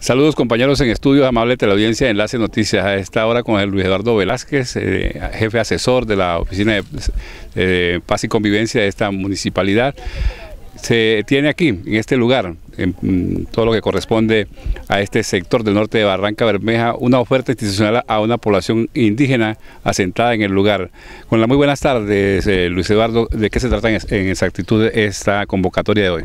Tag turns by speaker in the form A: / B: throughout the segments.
A: Saludos compañeros en estudios, amable teleaudiencia Enlace Noticias. A esta hora con el Luis Eduardo Velázquez, eh, jefe asesor de la Oficina eh, de Paz y Convivencia de esta municipalidad se tiene aquí, en este lugar, en mm, todo lo que corresponde a este sector del norte de Barranca Bermeja, una oferta institucional a una población indígena asentada en el lugar. Con las muy buenas tardes, eh, Luis Eduardo, ¿de qué se trata
B: en, exactitud esta convocatoria de hoy?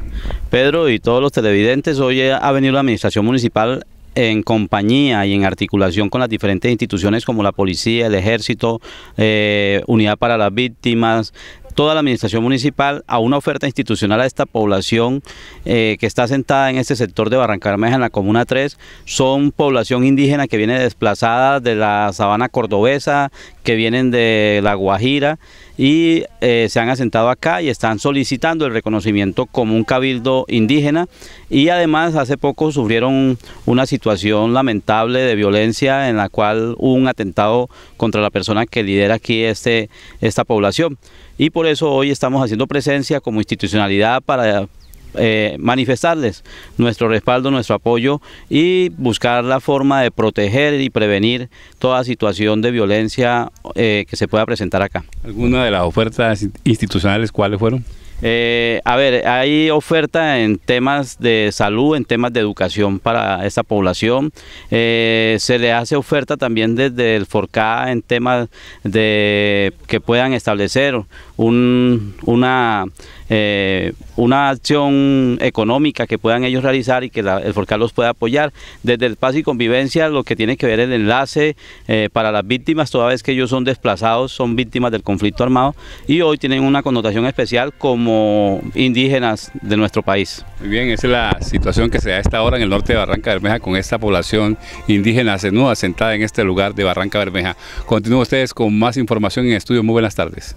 B: Pedro y todos los televidentes, hoy ha venido la Administración Municipal en compañía y en articulación con las diferentes instituciones como la policía, el ejército, eh, unidad para las víctimas, toda la administración municipal a una oferta institucional a esta población eh, que está asentada en este sector de Barrancarmeja en la Comuna 3. Son población indígena que viene desplazada de la sabana cordobesa, que vienen de La Guajira y eh, se han asentado acá y están solicitando el reconocimiento como un cabildo indígena y además hace poco sufrieron una situación lamentable de violencia en la cual hubo un atentado contra la persona que lidera aquí este, esta población y por eso hoy estamos haciendo presencia como institucionalidad para eh, manifestarles nuestro respaldo, nuestro apoyo y buscar la forma de proteger y prevenir toda situación de violencia eh, que se pueda presentar acá. ¿Alguna de las ofertas institucionales cuáles fueron? Eh, a ver, hay oferta en temas de salud, en temas de educación para esta población. se le hace oferta también desde el FORCA en temas de que puedan establecer un, una eh, una acción económica que puedan ellos realizar y que el Forcal los pueda apoyar. Desde el paz y convivencia, lo que tiene que ver el enlace eh, para las víctimas, toda vez que ellos son desplazados, son víctimas del conflicto armado y hoy tienen una connotación especial como indígenas de nuestro país. Muy bien, esa es la situación que se da a esta hora
A: en el norte de Barranca Bermeja con esta población indígena cenuda asentada en este lugar de Barranca Bermeja.
B: Continúen ustedes con más información en estudio. Muy buenas tardes.